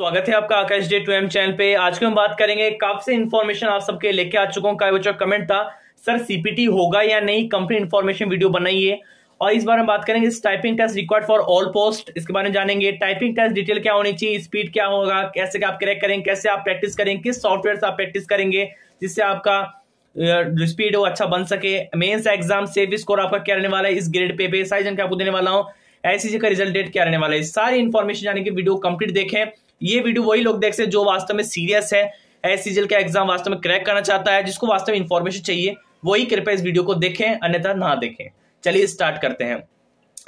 स्वागत है आपका आकाश डे टू एम चैनल पे आज के हम बात करेंगे काफी इन्फॉर्मेशन आप सबके लेके आ चुका हूँ का बच्चों कमेंट था सर सीपीटी होगा या नहीं कंपनी इन्फॉर्मेशन वीडियो बनाइए और इस बार हम बात करेंगे इस typing test required for all post इसके बारे में जानेंगे टाइपिंग टेस्ट डिटेल क्या होनी चाहिए स्पीड क्या होगा कैसे आप क्रैक करेंगे कैसे आप प्रैक्टिस करेंगे किस सॉफ्टवेयर से आप प्रैक्टिस करेंगे जिससे आपका स्पीड हो अच्छा बन सके मेन्स एग्जाम सेफ स्कोर आपका क्या रहने वाला है इस ग्रेड पे पे सारी आपको देने वाला हूँ ऐसी का रिजल्ट डेट क्या रहने वाला है सारी इन्फॉर्मेशन जाने की वीडियो कंप्लीट देखें ये वीडियो वही लोग देख सकते हैं जो वास्तव में सीरियस है एस का एग्जाम वास्तव में क्रैक करना चाहता है जिसको वास्तव में इन्फॉर्मेशन चाहिए वही कृपया इस वीडियो को देखें अन्यथा ना देखें चलिए स्टार्ट करते हैं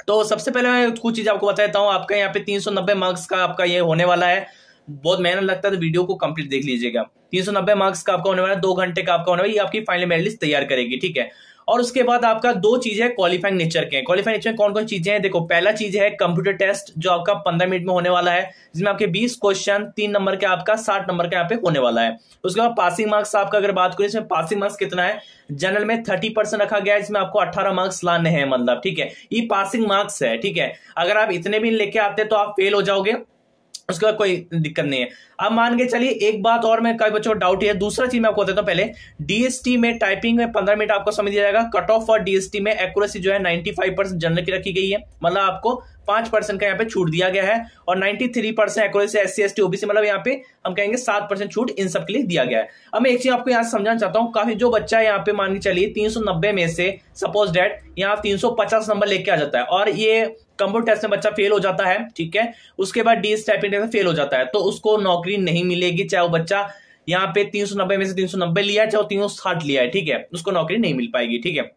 तो सबसे पहले मैं कुछ चीज़ आपको बता देता हूँ आपका यहाँ पे तीन मार्क्स का आपका ये होने वाला है बहुत मेहनत लगता है तो वीडियो को कंप्लीट देख लीजिएगा 390 मार्क्स का आपका होने वाला है दो घंटे का आपका होने वाला ये आपकी फाइनल मेरिट लिस्ट तैयार करेगी ठीक है और उसके बाद आपका दो चीजें क्वालिफाइंग नेचर के क्वालिफाइंग नेचर कौन कौन चीजें हैं देखो पहला चीज है कंप्यूटर टेस्ट जो आपका पंद्रह मिनट में होने वाला है जिसमें आपके बीस क्वेश्चन तीन नंबर के आपका साठ नंबर का यहाँ पे होने वाला है उसके बाद पासिंग मार्क्स आपका अगर बात करें इसमें पासिंग मार्क्स कितना है जनरल में थर्टी परसेंट रखा गया है इसमें आपको अट्ठारह मार्क्स लाने हैं मतलब ठीक है ये पासिंग मार्क्स है ठीक है अगर आप इतने भी लेके आते तो आप फेल हो जाओगे उसके बाद कोई दिक्कत नहीं है अब मान के चलिए एक बात और मैं कई बच्चों डाउट है दूसरा चीज मैं आपको देता हूँ पहले डीएसटी में टाइपिंग में पंद्रह मिनट आपको समझ दिया जाएगा कट ऑफ और डीएसटी में एक्यूरेसी जो है फाइव परसेंट जनरल की रखी गई है मतलब आपको पांच परसेंट का यहाँ पे छूट दिया गया है और ninety three percent accuracy S C S T OBC मतलब यहाँ पे हम कहेंगे सात परसेंट छूट इन सब के लिए दिया गया है अब मैं एक चीज आपको यहाँ समझाना चाहता हूँ काफी जो बच्चा यहाँ पे मान के चलिए तीन सौ नब्बे में से सपोज डेट यहाँ तीन सौ पचास नंबर लेके आ जाता है और ये कंप्यूटर टेस्ट में बच्चा फेल हो जाता है ठीक है उसके बाद डी स्टाइपेंड में फेल हो जाता है तो उसको नौकरी नहीं मिलेगी चाहे वो बच्चा यहाँ पे तीन सौ नब्बे में से तीन सौ नब्बे लिया है चाहे तीन सौ साठ लिया है ठीक है उसको नौकरी नहीं मिल पाएगी ठीक है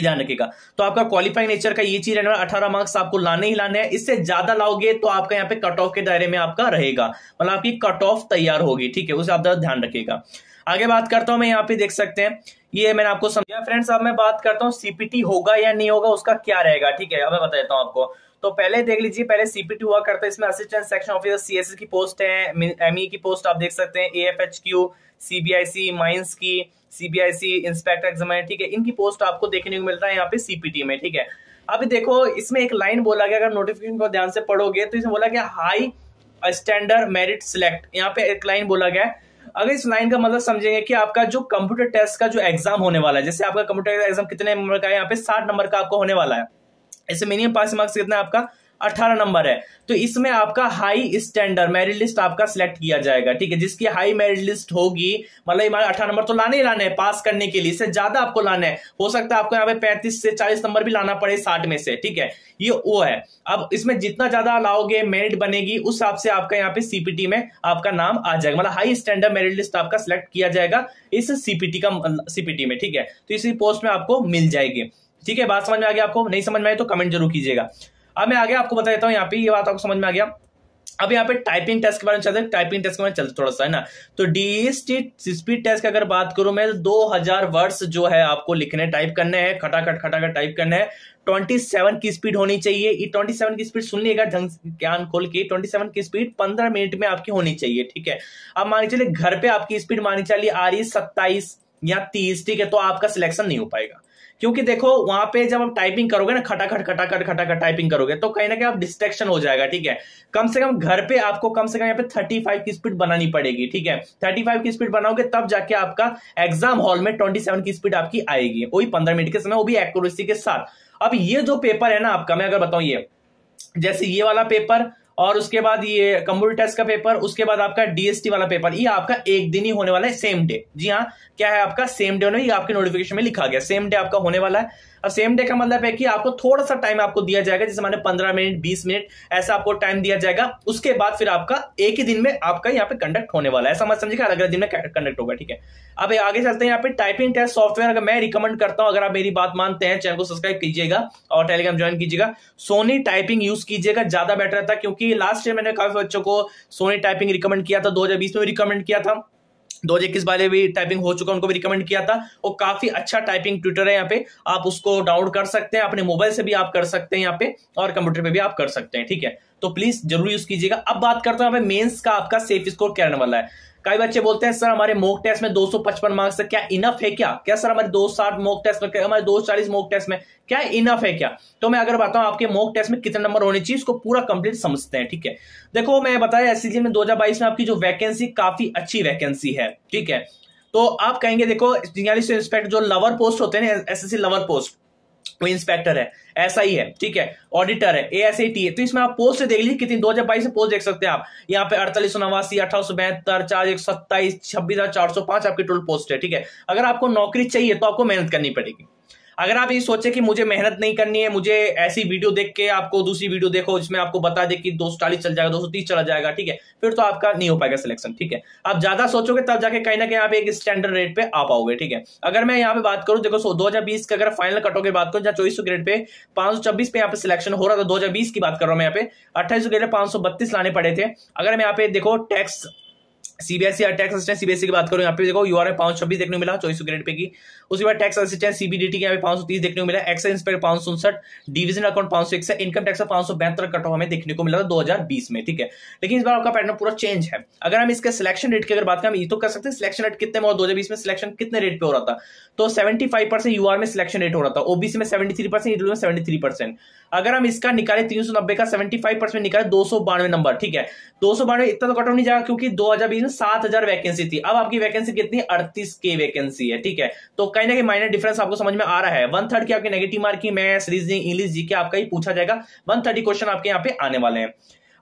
ध्यान रखेगा तो आपका क्वालिफाइंग नेचर का ये चीज रहने वाला अठारह मार्क्स आपको लाने ही लाने हैं इससे ज्यादा लाओगे तो आपका यहाँ पे कट ऑफ के दायरे में आपका रहेगा मतलब आपकी कट ऑफ तैयार होगी ठीक है उसे आप ध्यान रखेगा आगे बात करता हूं मैं यहाँ पे देख सकते हैं ये मैंने आपको समझा फ्रेंड्स अब मैं बात करता हूँ सीपीटी होगा या नहीं होगा उसका क्या रहेगा ठीक है अब मैं बता देता हूँ आपको तो पहले देख लीजिए पहले सीपीटी हुआ करता है इसमें असिस्टेंट सेक्शन ऑफिसर सीएसएस की पोस्ट है एमई e e की पोस्ट आप देख सकते हैं एएफएचक्यू सीबीआईसी माइंस की सीबीआईसी इंस्पेक्टर एग्जामिनर ठीक है इनकी पोस्ट आपको देखने को मिलता है यहाँ पे सीपीटी में ठीक है अभी देखो इसमें एक लाइन बोला गया अगर नोटिफिकेशन को ध्यान से पढ़ोगे तो इसमें बोला गया हाई स्टैंडर्ड मेरिट सिलेक्ट यहाँ पे एक लाइन बोला गया अगर इस लाइन का मतलब समझेंगे कि आपका जो कंप्यूटर टेस्ट का जो एग्जाम होने वाला है जैसे आपका कंप्यूटर एग्जाम कितने नंबर का है यहाँ पे साठ नंबर का आपको होने वाला है इससे मिनिमम पास मार्क्स कितना है आपका अठारह नंबर है तो इसमें आपका हाई स्टैंडर्ड मेरिट लिस्ट आपका सिलेक्ट किया जाएगा ठीक है जिसकी हाई मेरिट लिस्ट होगी मतलब अठारह नंबर तो लाने ही लाने हैं पास करने के लिए इससे ज्यादा आपको लाना है हो सकता है आपको यहाँ पे पैंतीस से चालीस नंबर भी लाना पड़े साठ में से ठीक है ये वो है अब इसमें जितना ज्यादा लाओगे मेरिट बनेगी उस हिसाब से आपका यहाँ पे सीपीटी में आपका नाम आ जाएगा मतलब हाई स्टैंडर्ड मेरिट लिस्ट आपका सिलेक्ट किया जाएगा इस सीपीटी का सीपीटी में ठीक है तो इसी पोस्ट में आपको मिल जाएगी ठीक है बात समझ में आ गया आपको नहीं समझ में आए तो कमेंट जरूर कीजिएगा अब मैं आगे आपको बता देता हूँ यहाँ पे ये बात आपको समझ में आ गया अब यहाँ पे टाइपिंग टेस्ट के बारे में चलते हैं टाइपिंग टेस्ट के बारे में चलते थोड़ा सा है ना तो डीएसटी स्पीड टेस्ट की अगर बात करूं मैं तो दो हजार वर्ड्स जो है आपको लिखने टाइप करने हैं खटाखट खटाखट टाइप करने हैं ट्वेंटी सेवन की स्पीड होनी चाहिए ये ट्वेंटी सेवन की स्पीड सुन लीजिएगा ढंग ज्ञान खोल के ट्वेंटी सेवन की स्पीड पंद्रह मिनट में आपकी होनी चाहिए ठीक है अब मान चलिए घर पे आपकी स्पीड मानी चलिए आ रही सत्ताईस या तीस ठीक है तो आपका सिलेक्शन नहीं हो पाएगा क्योंकि देखो वहां पे जब आप टाइपिंग करोगे ना खटाखट खटाखट खटाखट टाइपिंग करोगे तो कहीं ना कहीं आप डिस्ट्रेक्शन हो जाएगा ठीक है कम से कम घर पे आपको कम से कम यहाँ पे थर्टी फाइव की स्पीड बनानी पड़ेगी ठीक है थर्टी फाइव की स्पीड बनाओगे तब जाके आपका एग्जाम हॉल में ट्वेंटी सेवन की स्पीड आपकी आएगी वही पंद्रह मिनट के समय वो भी एक्यूरेसी के साथ अब ये जो पेपर है ना आपका मैं अगर बताऊं ये जैसे ये वाला पेपर और उसके बाद ये कंप्यूटर टेस्ट का पेपर उसके बाद आपका डीएसटी वाला पेपर ये आपका एक दिन ही होने वाला है सेम डे जी हाँ क्या है आपका सेम डे होने ये आपके नोटिफिकेशन में लिखा गया सेम डे आपका होने वाला है अब सेम डे का मतलब है कि आपको थोड़ा सा टाइम आपको दिया जाएगा जैसे मैंने पंद्रह मिनट बीस मिनट ऐसा आपको टाइम दिया जाएगा उसके बाद फिर आपका एक ही दिन में आपका यहाँ पे कंडक्ट होने वाला है ऐसा समझिए अलग अगले दिन में कंडक्ट होगा ठीक है अब आगे चलते हैं यहाँ पे टाइपिंग टेस्ट सॉफ्टवेयर अगर मैं रिकमेंड करता हूं अगर आप मेरी बात मानते हैं चैनल को सब्सक्राइब कीजिएगा और टेलीग्राम ज्वाइन कीजिएगा सोनी टाइपिंग यूज कीजिएगा ज्यादा बेटर रहता क्योंकि लास्ट ईयर मैंने काफी बच्चों को सोनी टाइपिंग रिकमेंड किया था दो में रिकमेंड किया था दो हजार इक्कीस वाले भी टाइपिंग हो चुका है उनको भी रिकमेंड किया था और काफी अच्छा टाइपिंग ट्विटर है यहाँ पे आप उसको डाउनलोड कर सकते हैं अपने मोबाइल से भी आप कर सकते हैं यहाँ पे और कंप्यूटर पे भी आप कर सकते हैं ठीक है तो प्लीज जरूर यूज कीजिएगा अब बात करते हैं यहाँ पे का आपका सेफ स्कोर क्या रहने वाला है कई बच्चे बोलते हैं सर हमारे मोक टेस्ट में 255 मार्क्स क्या इनफ है क्या क्या सर हमारे दो साठ मोक टेस्ट में हमारे दो चालीस मोक टेस्ट में क्या इनफ है क्या तो मैं अगर बताऊं आपके मोक टेस्ट में कितने नंबर होने चाहिए इसको पूरा कंप्लीट समझते हैं ठीक है देखो मैं बताया एस में दो में आपकी जो वैकेंसी काफी अच्छी वैकेंसी है ठीक है तो आप कहेंगे देखो इंस्पेक्टर जो लवर पोस्ट होते हैं एस लवर पोस्ट वो इंस्पेक्टर है ऐसा ही है ठीक है ऑडिटर है ए एस टी है तो इसमें आप पोस्ट देख लीजिए कितनी दो हजार बाईस में पोस्ट देख सकते हैं आप यहाँ पे अड़तालीस सौ नवासी अठारह सौ बहत्तर चार एक सत्ताईस छब्बीस हजार चार सौ पांच आपकी टोटल पोस्ट है ठीक है अगर आपको नौकरी चाहिए तो आपको मेहनत करनी पड़ेगी अगर आप ये सोचे कि मुझे मेहनत नहीं करनी है मुझे ऐसी वीडियो देख के आपको दूसरी वीडियो देखो जिसमें आपको बता दे कि दो चल जाएगा दो चला जाएगा ठीक है फिर तो आपका नहीं हो पाएगा सिलेक्शन ठीक है आप ज्यादा सोचोगे तब जाके कहीं ना कहीं आप एक स्टैंडर्ड रेट पे आ पाओगे ठीक है अगर मैं यहाँ पे बात करूँ देखो दो के अगर फाइनल कटो की बात करूँ जहाँ चौबीस ग्रेड पे पांच पे यहाँ पे सिलेक्शन हो रहा था दो की बात कर रहा हूँ मैं यहाँ पे अट्ठाईस ग्रेड पे पांच लाने पड़े थे अगर मैं यहाँ पे देखो टैक्स सीबीएसई और टैक्स असिस्टेंट सीबीएसई की बात करूं यहाँ पे देखो आर पांच छब्बीस देखने को मिला चौबीस ग्रेड पे की उसके बाद टैक्स असिस्टेंट सीबीडीटी के यहाँ पे सौ तीस देखने को मिला एक्स इंस्पेक्टर पांच सौ उनसठ डिविजन अकाउंट पांच सौ एक इनकम टैक्स पांच सौ बहत्तर कट हमें देखने को मिला था दो हजार बीस में ठीक है लेकिन इस बार आपका पैटर्न पूरा चेंज है अगर हम इसके सिलेक्शन रेट की अगर बात करें तो कर सकते सिलेक्शन रेट कितने में दो हजार बीस में सिलेक्शन कितने रेट पे हो रहा था तो seventy five percent U R में सिलेक्शन रेट हो रहा था ओबीसी में सेवेंटी थ्री परसेंट में सेवेंटी थ्री परसेंट अगर हम इसका निकाले तीन सौ नब्बे का सेवेंटी फाइव परसेंट निकाले दो सौ बानवे नंबर ठीक है दो सौ बानवे इतना तो कटो नहीं जाएगा क्योंकि दो हजार बीस ना सात हजार वैकेंसी थी अब आपकी वैकेंसी कितनी अड़तीस के वैकेंसी है ठीक है तो कहीं ना कहीं माइनर डिफरेंस आपको समझ में आ रहा है वन थर्ड की आपकी negative marking maths reasoning English G K आपका ही पूछा जाएगा वन थर्टी क्वेश्चन आपके यहाँ पे आने वाले हैं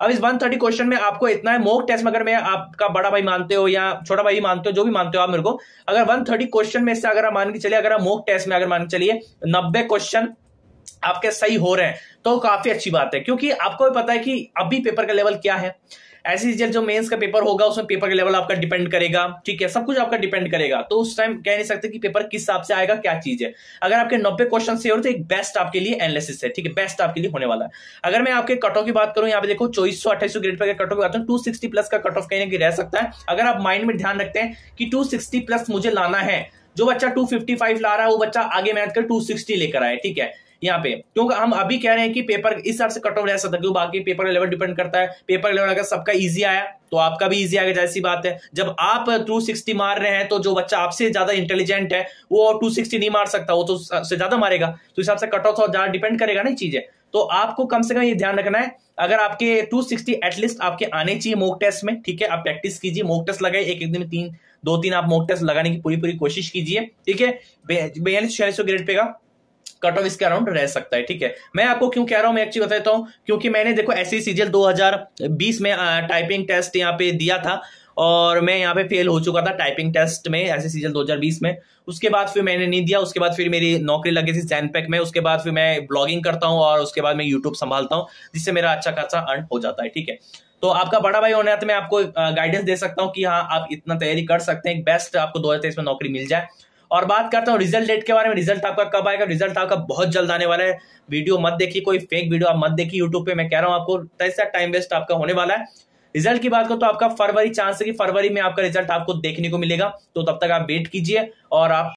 अब इस 130 क्वेश्चन में आपको इतना है मोक टेस्ट में अगर मैं आपका बड़ा भाई मानते हो या छोटा भाई भी मानते हो जो भी मानते हो आप मेरे को अगर 130 क्वेश्चन में से अगर आप मान के चलिए अगर आप मोक टेस्ट में अगर मान के चलिए 90 क्वेश्चन आपके सही हो रहे हैं तो काफी अच्छी बात है क्योंकि आपको भी पता है कि अभी पेपर का लेवल क्या है ऐसी जल जो मेंस का पेपर होगा उसमें पेपर का लेवल आपका डिपेंड करेगा ठीक है सब कुछ आपका डिपेंड करेगा तो उस टाइम कह नहीं सकते कि पेपर किस हिसाब से आएगा क्या चीज है अगर आपके नब्बे क्वेश्चन से हो तो एक बेस्ट आपके लिए एनालिसिस है ठीक है बेस्ट आपके लिए होने वाला है अगर मैं आपके कट ऑफ की बात करूं यहाँ पे देखो चौबीस सौ अट्ठाईस ग्रेड पर कट ऑफ बात टू सिक्सटी प्लस का कट ऑफ कहीं ना रह सकता है अगर आप माइंड में ध्यान रखते हैं कि टू सिक्सटी प्लस मुझे लाना है जो बच्चा 255 ला रहा है वो बच्चा आगे मेहनत कर 260 लेकर आए ठीक है यहाँ पे क्योंकि हम अभी कह रहे हैं कि पेपर इस साइड से कट ऑफ रह सकता है बाकी पेपर का लेवल डिपेंड करता है पेपर लेवल अगर सबका ईजी आया तो आपका भी ईजी आएगा जैसी बात है जब आप टू सिक्सटी मार रहे हैं तो जो बच्चा आपसे ज्यादा इंटेलिजेंट है वो टू सिक्सटी नहीं मार सकता वो तो से ज्यादा मारेगा तो हिसाब से कट ऑफ और ज्यादा डिपेंड करेगा ना चीजें तो आपको कम से कम ये ध्यान रखना है अगर आपके 260 एटलीस्ट आपके आने चाहिए मोक टेस्ट में ठीक है आप प्रैक्टिस कीजिए मोक टेस्ट लगाए एक एक दिन तीन दो तीन आप मोक टेस्ट लगाने की पूरी पूरी कोशिश कीजिए ठीक है बयालीस छियालीस ग्रेड पे का कट ऑफ इसके अराउंड रह सकता है ठीक है मैं आपको क्यों कह रहा हूं मैं एक्चुअली बता देता हूं क्योंकि मैंने देखो एस सी हजार बीस में टाइपिंग टेस्ट यहाँ पे दिया था और मैं यहाँ पे फेल हो चुका था टाइपिंग टेस्ट में एस सी 2020 में उसके बाद फिर मैंने नहीं दिया उसके बाद फिर मेरी नौकरी लगी थी सैनपैक में उसके बाद फिर मैं ब्लॉगिंग करता हूँ और उसके बाद मैं यूट्यूब संभालता हूँ जिससे मेरा अच्छा खासा अर्न हो जाता है ठीक है तो आपका बड़ा भाई होने मैं आपको गाइडेंस दे सकता हूँ कि हाँ आप इतना तैयारी कर सकते हैं बेस्ट आपको दो में नौकरी मिल जाए और बात करता हूँ रिजल्ट डेट के बारे में रिजल्ट आपका कब आएगा रिजल्ट आपका बहुत जल्द आने वाला है वीडियो मत देखिए कोई फेक वीडियो आप मत देखिए यूट्यूब पे मैं कह रहा हूँ आपको तैसा टाइम वेस्ट आपका होने वाला है रिजल्ट की बात करो तो आपका फरवरी चांस है कि फरवरी में आपका रिजल्ट आपको देखने को मिलेगा तो तब तक आप वेट कीजिए और आप